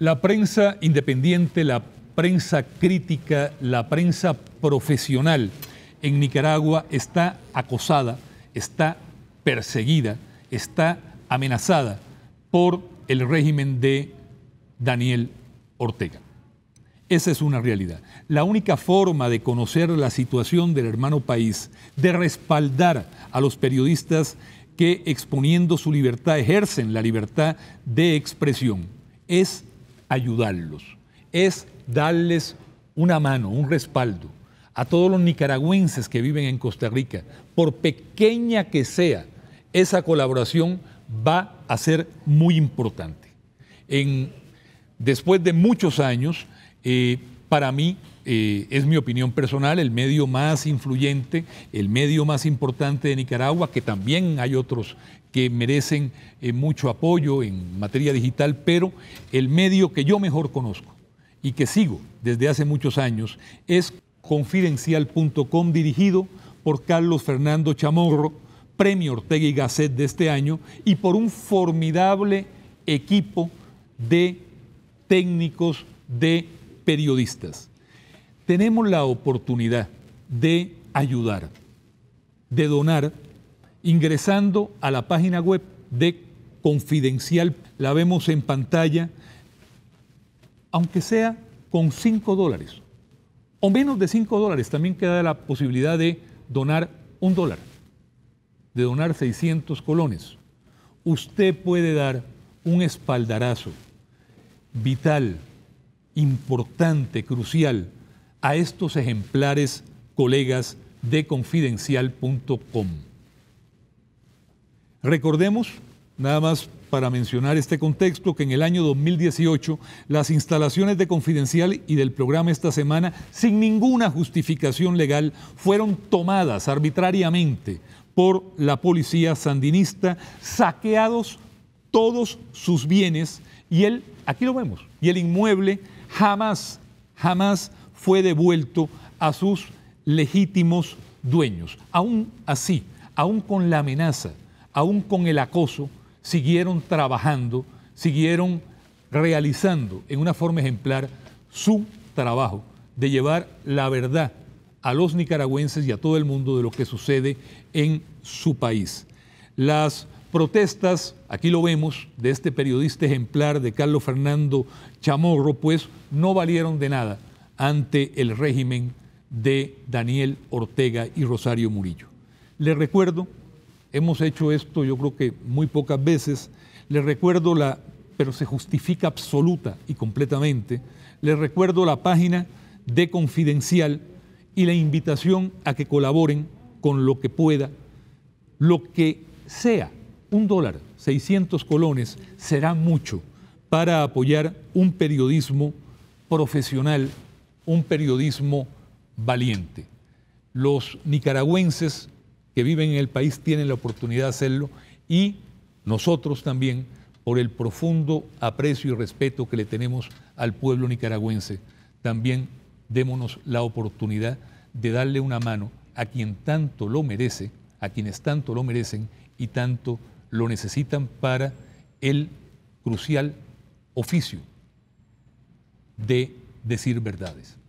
La prensa independiente, la prensa crítica, la prensa profesional en Nicaragua está acosada, está perseguida, está amenazada por el régimen de Daniel Ortega. Esa es una realidad. La única forma de conocer la situación del hermano país, de respaldar a los periodistas que exponiendo su libertad ejercen la libertad de expresión, es ayudarlos, es darles una mano, un respaldo a todos los nicaragüenses que viven en Costa Rica. Por pequeña que sea, esa colaboración va a ser muy importante. En, después de muchos años, eh, para mí, eh, es mi opinión personal, el medio más influyente, el medio más importante de Nicaragua, que también hay otros que merecen eh, mucho apoyo en materia digital, pero el medio que yo mejor conozco y que sigo desde hace muchos años es confidencial.com dirigido por Carlos Fernando Chamorro, premio Ortega y Gasset de este año, y por un formidable equipo de técnicos de periodistas, tenemos la oportunidad de ayudar, de donar, ingresando a la página web de Confidencial. La vemos en pantalla, aunque sea con 5 dólares o menos de 5 dólares, también queda la posibilidad de donar un dólar, de donar 600 colones. Usted puede dar un espaldarazo vital importante, crucial, a estos ejemplares colegas de confidencial.com. Recordemos, nada más para mencionar este contexto, que en el año 2018 las instalaciones de Confidencial y del programa esta semana, sin ninguna justificación legal, fueron tomadas arbitrariamente por la policía sandinista, saqueados todos sus bienes y el, aquí lo vemos, y el inmueble jamás, jamás fue devuelto a sus legítimos dueños. Aún así, aún con la amenaza, aún con el acoso, siguieron trabajando, siguieron realizando en una forma ejemplar su trabajo de llevar la verdad a los nicaragüenses y a todo el mundo de lo que sucede en su país. Las protestas, aquí lo vemos, de este periodista ejemplar de Carlos Fernando Chamorro, pues no valieron de nada ante el régimen de Daniel Ortega y Rosario Murillo. Les recuerdo, hemos hecho esto yo creo que muy pocas veces, les recuerdo la, pero se justifica absoluta y completamente, les recuerdo la página de Confidencial y la invitación a que colaboren con lo que pueda, lo que sea un dólar, 600 colones, será mucho para apoyar un periodismo profesional, un periodismo valiente. Los nicaragüenses que viven en el país tienen la oportunidad de hacerlo y nosotros también, por el profundo aprecio y respeto que le tenemos al pueblo nicaragüense, también démonos la oportunidad de darle una mano a quien tanto lo merece, a quienes tanto lo merecen y tanto lo necesitan para el crucial oficio de decir verdades.